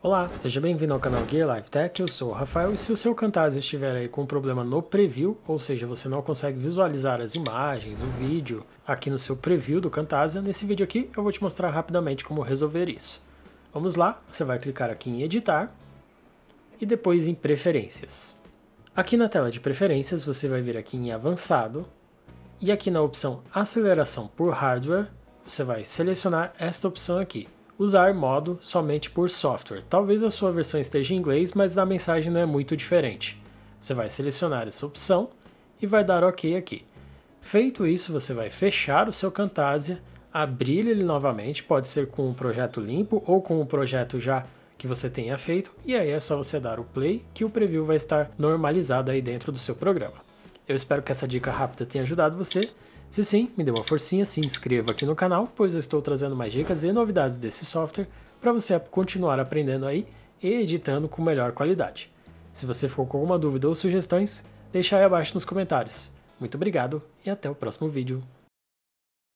Olá, seja bem-vindo ao canal Gear Live Tech, eu sou o Rafael e se o seu Camtasia estiver aí com um problema no preview, ou seja, você não consegue visualizar as imagens, o vídeo, aqui no seu preview do Camtasia, nesse vídeo aqui eu vou te mostrar rapidamente como resolver isso. Vamos lá, você vai clicar aqui em editar e depois em preferências. Aqui na tela de preferências você vai vir aqui em avançado e aqui na opção aceleração por hardware você vai selecionar esta opção aqui, usar modo somente por software. Talvez a sua versão esteja em inglês, mas a mensagem não é muito diferente. Você vai selecionar essa opção e vai dar OK aqui. Feito isso, você vai fechar o seu Camtasia, abrir ele novamente, pode ser com um projeto limpo ou com um projeto já que você tenha feito, e aí é só você dar o play que o preview vai estar normalizado aí dentro do seu programa. Eu espero que essa dica rápida tenha ajudado você. Se sim, me dê uma forcinha, se inscreva aqui no canal, pois eu estou trazendo mais dicas e novidades desse software para você continuar aprendendo aí e editando com melhor qualidade. Se você ficou com alguma dúvida ou sugestões, deixe aí abaixo nos comentários. Muito obrigado e até o próximo vídeo.